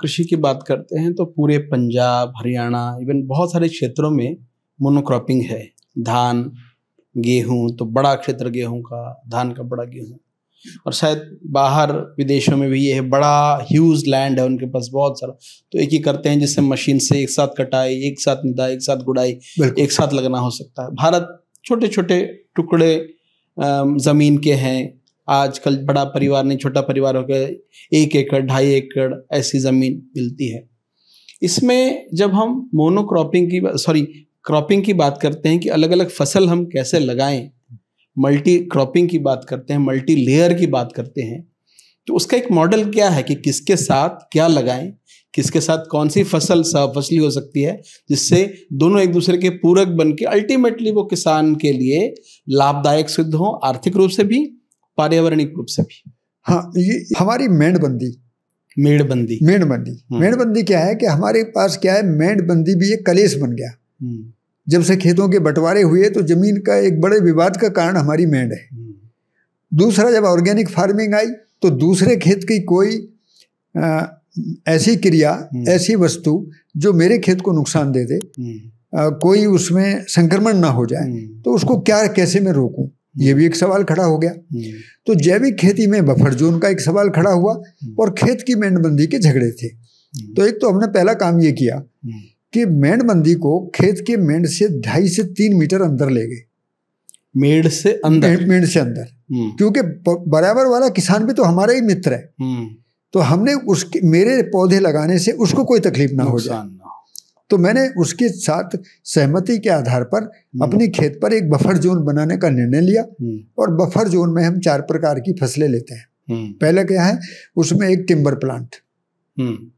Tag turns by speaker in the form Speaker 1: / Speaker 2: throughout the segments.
Speaker 1: कृषि की बात करते हैं तो पूरे पंजाब हरियाणा इवन बहुत सारे क्षेत्रों में मोनोक्रॉपिंग है धान गेहूं तो बड़ा क्षेत्र गेहूं का धान का बड़ा गेहूं और शायद बाहर विदेशों में भी ये है बड़ा ह्यूज लैंड है उनके पास बहुत सारा तो एक ही करते हैं जिससे मशीन से एक साथ कटाई एक साथ निदाई एक साथ गुड़ाई एक साथ लगना हो सकता है भारत छोटे छोटे टुकड़े ज़मीन के हैं आजकल बड़ा परिवार नहीं छोटा परिवार हो गया एक एकड़ ढाई एकड़ ऐसी ज़मीन मिलती है इसमें जब हम मोनोक्रॉपिंग की सॉरी क्रॉपिंग की बात करते हैं कि अलग अलग फसल हम कैसे लगाएं मल्टी क्रॉपिंग की बात करते हैं मल्टी लेयर की बात करते हैं तो उसका एक मॉडल क्या है कि किसके साथ क्या लगाएं किसके साथ कौन सी फसल फसली हो सकती है जिससे दोनों एक दूसरे के पूरक बन के अल्टीमेटली वो किसान के लिए लाभदायक सिद्ध हो आर्थिक रूप से भी पर्यावरणिक रूप से भी
Speaker 2: हाँ ये हमारी मेड़बंदी मेणबंदी मेणबंदी मेड़बंदी हाँ। क्या है कि हमारे पास क्या है मेड़बंदी भी एक कलेश बन गया हम्म। जब से खेतों के बंटवारे हुए तो जमीन का एक बड़े विवाद का कारण हमारी मेंड है हम्म। दूसरा जब ऑर्गेनिक फार्मिंग आई तो दूसरे खेत की कोई आ, ऐसी क्रिया हम्म। ऐसी वस्तु जो मेरे खेत को नुकसान दे दे आ, कोई उसमें संक्रमण ना हो जाए तो उसको क्या कैसे मैं रोकूं ये भी एक सवाल खड़ा हो गया तो जैविक खेती में बफर जोन का एक सवाल खड़ा हुआ और खेत की मेंढबंदी के झगड़े थे तो एक तो हमने पहला काम ये किया कि मेंढबंदी को खेत के मेंढ से ढाई से तीन मीटर अंदर ले गए मेड से अंदर मेड से अंदर हम्म। क्योंकि बराबर वाला किसान भी तो हमारा ही मित्र है हम्म। तो हमने उसके मेरे पौधे लगाने से उसको कोई तकलीफ ना हो जाए तो मैंने उसके साथ सहमति के आधार पर हम्म। अपने खेत पर एक बफर जोन बनाने का निर्णय लिया हम्म। और बफर जोन में हम चार प्रकार की फसलें लेते हैं हम्म। पहला क्या है उसमें एक टिम्बर प्लांट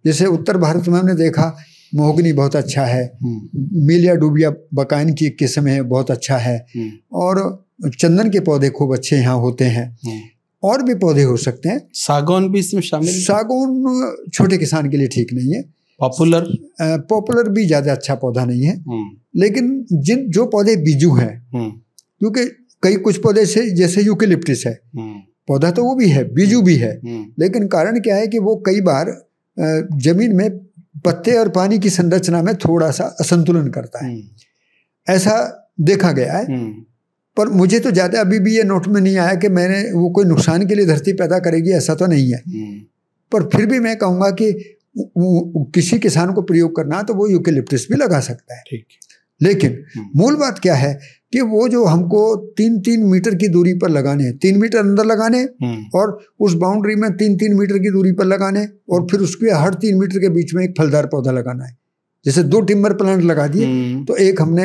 Speaker 2: जैसे उत्तर भारत में हमने देखा मोहगनी बहुत अच्छा है मिलिया डूबिया बकायन की एक किस्म है बहुत अच्छा है और चंदन के पौधे खूब अच्छे यहाँ होते हैं और भी पौधे हो सकते हैं
Speaker 1: सागौन भी इसमें शामिल
Speaker 2: सागौन छोटे किसान के लिए ठीक नहीं है पॉपुलर पॉपुलर भी ज्यादा अच्छा पौधा नहीं है हम्म। लेकिन जिन जो पौधे बीजू हैं हम्म। क्योंकि कई कुछ पौधे से जैसे यूकिलिप्टिस है हम्म। पौधा तो वो भी है बीजू भी है लेकिन कारण क्या है कि वो कई बार जमीन में पत्ते और पानी की संरचना में थोड़ा सा असंतुलन करता है ऐसा देखा गया है पर मुझे तो ज़्यादा अभी भी ये नोट में नहीं आया कि मैंने वो कोई नुकसान के लिए धरती पैदा करेगी ऐसा तो नहीं है पर फिर भी मैं कहूंगा कि किसी किसान को प्रयोग करना तो वो यूकेलिप्टिस भी लगा सकता है ठीक लेकिन हम्म। मूल बात क्या है कि वो जो हमको तीन तीन मीटर की दूरी पर लगाने हैं तीन मीटर अंदर लगाने हम्म। और उस बाउंड्री में तीन तीन मीटर की दूरी पर लगाने और फिर उसके हर तीन मीटर के बीच में एक फलदार पौधा लगाना है जैसे दो टिम्बर प्लांट लगा दिए हम्म। तो एक हमने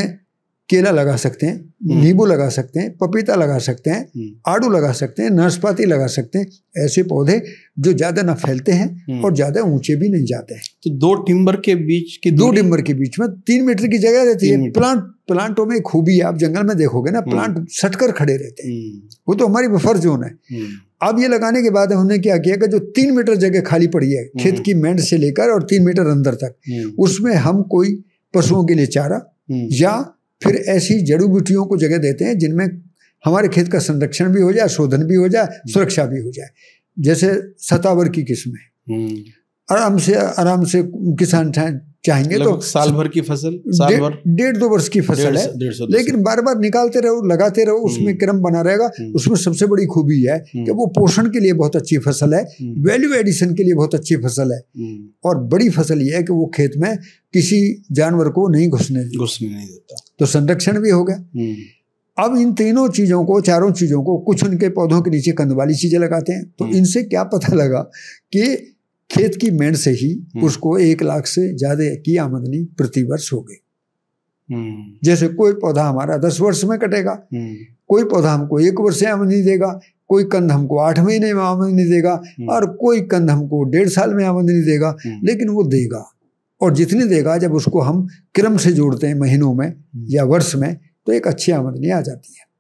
Speaker 2: केला लगा सकते हैं हम्म। नींबू लगा सकते हैं पपीता लगा सकते हैं हम्म। आड़ू लगा सकते हैं नाशपाती लगा सकते हैं ऐसे पौधे जो ज्यादा ना फैलते हैं हम्म। और ज्यादा ऊंचे भी नहीं जाते हैं तो दो टिम्बर के बीच की दो टिम्बर के बीच में तीन मीटर की जगह रहती है प्लांट प्लांटों में खूबी आप जंगल में देखोगे ना प्लांट सटकर खड़े रहते हैं वो तो हमारी बफर जोन है अब ये लगाने के बाद हमने क्या किया कि जो तीन मीटर जगह खाली पड़ी है खेत की मेंढ से लेकर और तीन मीटर अंदर तक उसमें हम कोई पशुओं के लिए चारा या फिर ऐसी जड़ू बूटियों को जगह देते हैं जिनमें हमारे खेत का संरक्षण भी हो जाए शोधन भी हो जाए हम्म। सुरक्षा भी हो जाए जैसे सतावर की किस्म है हम्म। आराम से आराम से किसान चाहेंगे तो साल
Speaker 1: भर की फसल साल भर
Speaker 2: डेढ़ दो वर्ष की फसल है लेकिन बार बार निकालते रहो लगाते रहो उसमें हम्म। क्रम बना रहेगा हम्म। उसमें सबसे बड़ी खूबी है हम्म। कि वो पोषण के लिए बहुत अच्छी फसल है वैल्यू एडिशन के लिए बहुत अच्छी फसल है और बड़ी फसल ये है कि वो खेत में किसी जानवर को नहीं घुसने
Speaker 1: घुसने नहीं देता
Speaker 2: तो संरक्षण भी हो गया अब इन तीनों चीज़ों को चारों चीज़ों को कुछ उनके पौधों के नीचे कंद वाली चीज़ें लगाते हैं तो इनसे क्या पता लगा कि खेत की मेहनत से ही हम्म। उसको एक लाख से ज्यादा की आमदनी प्रति वर्ष हो गई हम्म। जैसे कोई पौधा हमारा दस वर्ष में कटेगा हम्म। कोई पौधा हमको एक वर्ष से आमदनी देगा कोई कंध हमको आठ महीने में आमदनी देगा और कोई कंध हमको डेढ़ साल में आमदनी देगा लेकिन वो देगा और जितनी देगा जब उसको हम क्रम से जोड़ते हैं महीनों में या वर्ष में तो एक अच्छी आमदनी आ जाती है